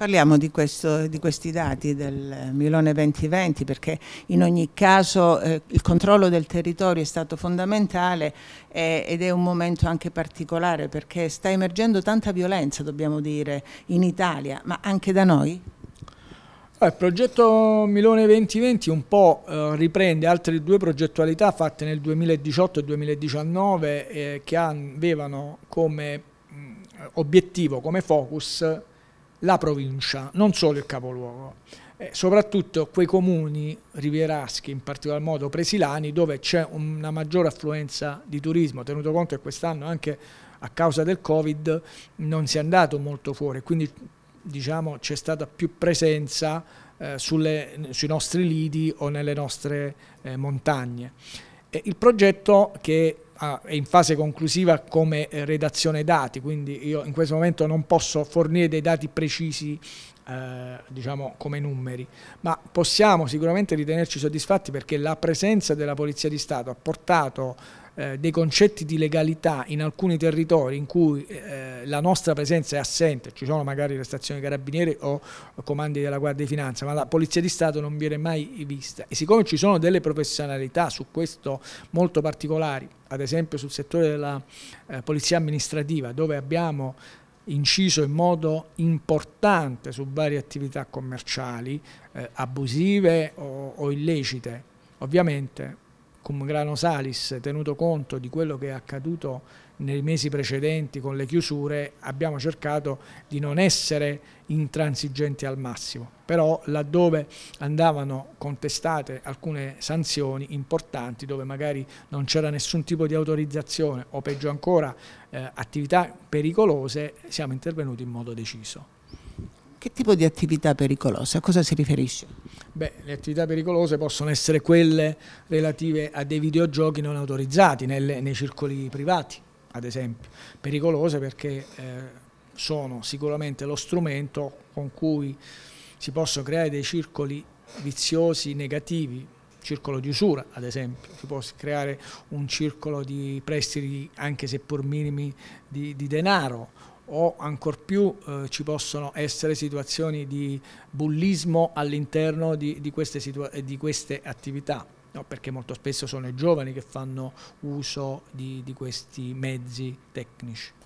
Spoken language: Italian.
Parliamo di, questo, di, questi dati del Milone 2020 perché in ogni caso eh, il controllo del territorio è stato fondamentale eh, ed è un momento anche particolare perché sta emergendo tanta violenza, dobbiamo dire, in Italia, ma anche da noi? Eh, il progetto Milone 2020 un po' eh, riprende altre due progettualità fatte nel 2018 e 2019 eh, che avevano come mm, obiettivo, come focus la provincia, non solo il capoluogo, eh, soprattutto quei comuni rivieraschi, in particolar modo presilani, dove c'è una maggiore affluenza di turismo, tenuto conto che quest'anno anche a causa del Covid non si è andato molto fuori, quindi diciamo, c'è stata più presenza eh, sulle, sui nostri lidi o nelle nostre eh, montagne il progetto che ah, è in fase conclusiva come eh, redazione dati, quindi io in questo momento non posso fornire dei dati precisi eh, diciamo come numeri, ma possiamo sicuramente ritenerci soddisfatti perché la presenza della Polizia di Stato ha portato eh, dei concetti di legalità in alcuni territori in cui eh, la nostra presenza è assente, ci sono magari le stazioni carabinieri o comandi della Guardia di Finanza, ma la Polizia di Stato non viene mai vista e siccome ci sono delle professionalità su questo molto particolari, ad esempio sul settore della eh, polizia amministrativa dove abbiamo inciso in modo importante su varie attività commerciali eh, abusive o, o illecite. Ovviamente cum grano salis, tenuto conto di quello che è accaduto nei mesi precedenti con le chiusure, abbiamo cercato di non essere intransigenti al massimo, però laddove andavano contestate alcune sanzioni importanti, dove magari non c'era nessun tipo di autorizzazione o peggio ancora eh, attività pericolose, siamo intervenuti in modo deciso. Che tipo di attività pericolosa? A cosa si riferisce? Beh, le attività pericolose possono essere quelle relative a dei videogiochi non autorizzati nelle, nei circoli privati, ad esempio. Pericolose perché eh, sono sicuramente lo strumento con cui si possono creare dei circoli viziosi negativi, circolo di usura ad esempio, si può creare un circolo di prestiti anche seppur minimi di, di denaro o ancor più eh, ci possono essere situazioni di bullismo all'interno di, di, eh, di, queste attività. No, perché molto spesso sono i giovani che fanno uso di, di questi mezzi tecnici.